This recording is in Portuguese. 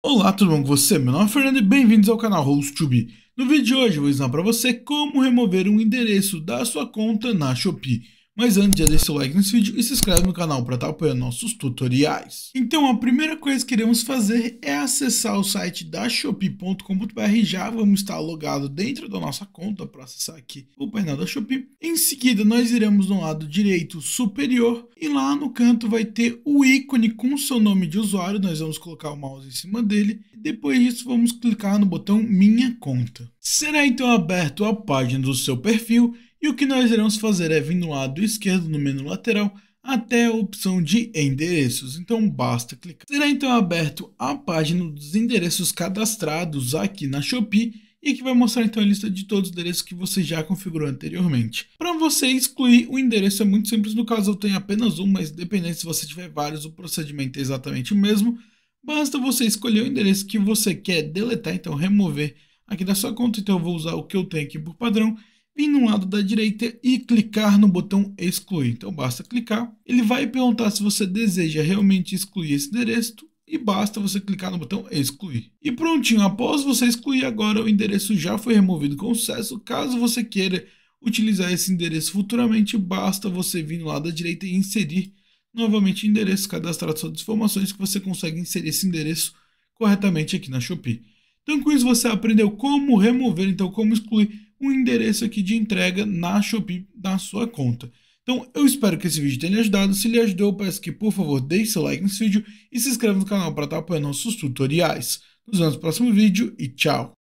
Olá, tudo bom com você? Meu nome é Fernando e bem-vindos ao canal host No vídeo de hoje vou ensinar para você como remover um endereço da sua conta na Shopee. Mas antes, já deixa seu like nesse vídeo e se inscreve no canal para estar tá apoiando nossos tutoriais. Então, a primeira coisa que iremos fazer é acessar o site da Shopee.com.br. Já vamos estar logado dentro da nossa conta para acessar aqui o painel da Shopee. Em seguida, nós iremos no lado direito superior e lá no canto vai ter o ícone com seu nome de usuário, nós vamos colocar o mouse em cima dele. Depois disso, vamos clicar no botão Minha Conta. Será então aberto a página do seu perfil e o que nós iremos fazer é vir no lado esquerdo, no menu lateral, até a opção de endereços, então basta clicar. Será então aberto a página dos endereços cadastrados aqui na Shopee e aqui vai mostrar então a lista de todos os endereços que você já configurou anteriormente. Para você excluir o um endereço é muito simples, no caso eu tenho apenas um, mas dependendo se você tiver vários, o procedimento é exatamente o mesmo. Basta você escolher o endereço que você quer deletar, então remover aqui da sua conta, então eu vou usar o que eu tenho aqui por padrão, vir no lado da direita e clicar no botão excluir. Então basta clicar, ele vai perguntar se você deseja realmente excluir esse endereço, e basta você clicar no botão excluir. E prontinho, após você excluir agora o endereço já foi removido com sucesso. Caso você queira utilizar esse endereço futuramente, basta você vir lá da direita e inserir novamente o endereço, cadastrar suas informações que você consegue inserir esse endereço corretamente aqui na Shopee. Então com isso você aprendeu como remover, então como excluir um endereço aqui de entrega na Shopee da sua conta. Então, eu espero que esse vídeo tenha ajudado. Se lhe ajudou, peço que, por favor, deixe seu like nesse vídeo e se inscreva no canal para estar apoiando nossos tutoriais. Nos vemos no próximo vídeo e tchau!